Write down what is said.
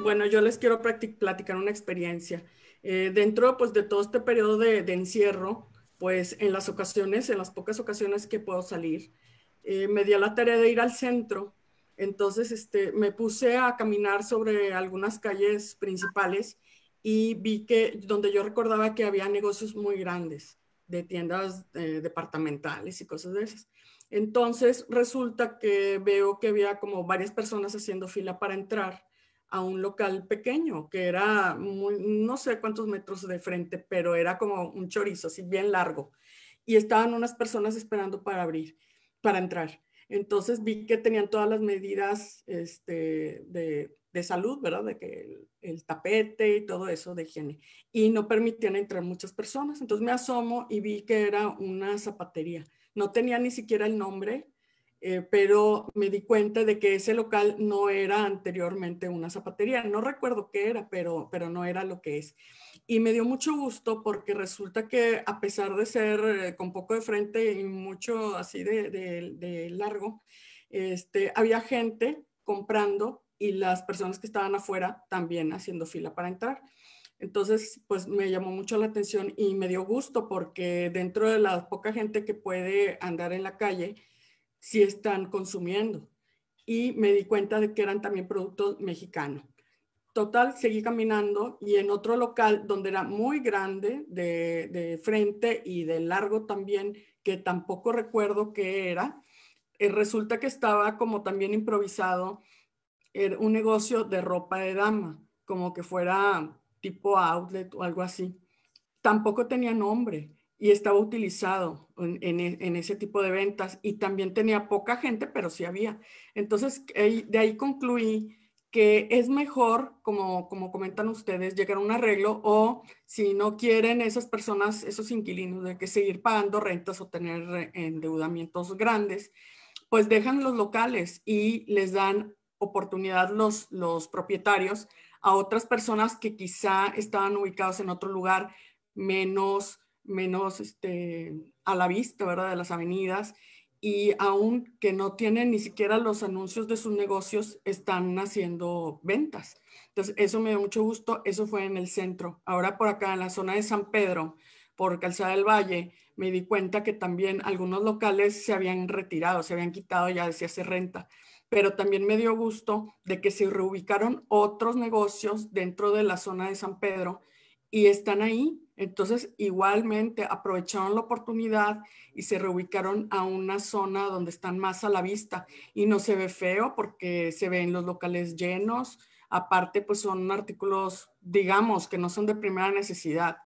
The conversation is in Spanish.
bueno, yo les quiero platicar una experiencia. Eh, dentro pues, de todo este periodo de, encierro, pues en las ocasiones, en las pocas ocasiones que puedo salir, eh, me di la tarea de ir al centro. Entonces este, me puse a caminar sobre algunas calles principales y vi que donde yo recordaba que había negocios muy grandes de tiendas eh, departamentales y cosas de esas. Entonces resulta que veo que había como varias personas haciendo fila para entrar a un local pequeño que era no sé cuántos metros de frente, pero era como un chorizo, así bien largo. Y estaban unas personas esperando para abrir, para entrar. Entonces vi que tenían todas las medidas este, de, salud, ¿verdad? De que el, el, tapete y todo eso de higiene. Y no permitían entrar muchas personas. Entonces me asomo y vi que era una zapatería. No tenía ni siquiera el nombre eh, pero me di cuenta de que ese local no era anteriormente una zapatería. No recuerdo qué era, pero, no era lo que es. Y me dio mucho gusto porque resulta que a pesar de ser eh, con poco de frente y mucho así de, largo, este, había gente comprando y las personas que estaban afuera también haciendo fila para entrar. Entonces, pues me llamó mucho la atención y me dio gusto porque dentro de la poca gente que puede andar en la calle, si están consumiendo. Y me di cuenta de que eran también productos mexicanos. Total, seguí caminando y en otro local donde era muy grande, de, frente y de largo también, que tampoco recuerdo qué era, eh, resulta que estaba como también improvisado er, un negocio de ropa de dama, como que fuera tipo outlet o algo así. Tampoco tenía nombre y estaba utilizado e, en, ese tipo de ventas y también tenía poca gente, pero sí había. Entonces, de ahí concluí que es mejor, como, como comentan ustedes, llegar a un arreglo o si no quieren esas personas, esos inquilinos, de que seguir pagando rentas o tener endeudamientos grandes, pues dejan los locales y les dan oportunidad los, los propietarios a otras personas que quizá estaban ubicados en otro lugar menos menos este, a la vista, ¿verdad? De las avenidas y aún que no tienen ni siquiera los anuncios de sus negocios, están haciendo ventas. Entonces, eso me dio mucho gusto, eso fue en el centro. Ahora por acá, en la zona de San Pedro, por Calzada del Valle, me di cuenta que también algunos locales se habían retirado, se habían quitado ya decía hace renta, pero también me dio gusto de que se reubicaron otros negocios dentro de la zona de San Pedro y están ahí. Entonces, igualmente aprovecharon la oportunidad y se reubicaron a una zona donde están más a la vista y no se ve feo porque se ven los locales llenos. Aparte, pues son artículos, digamos, que no son de primera necesidad.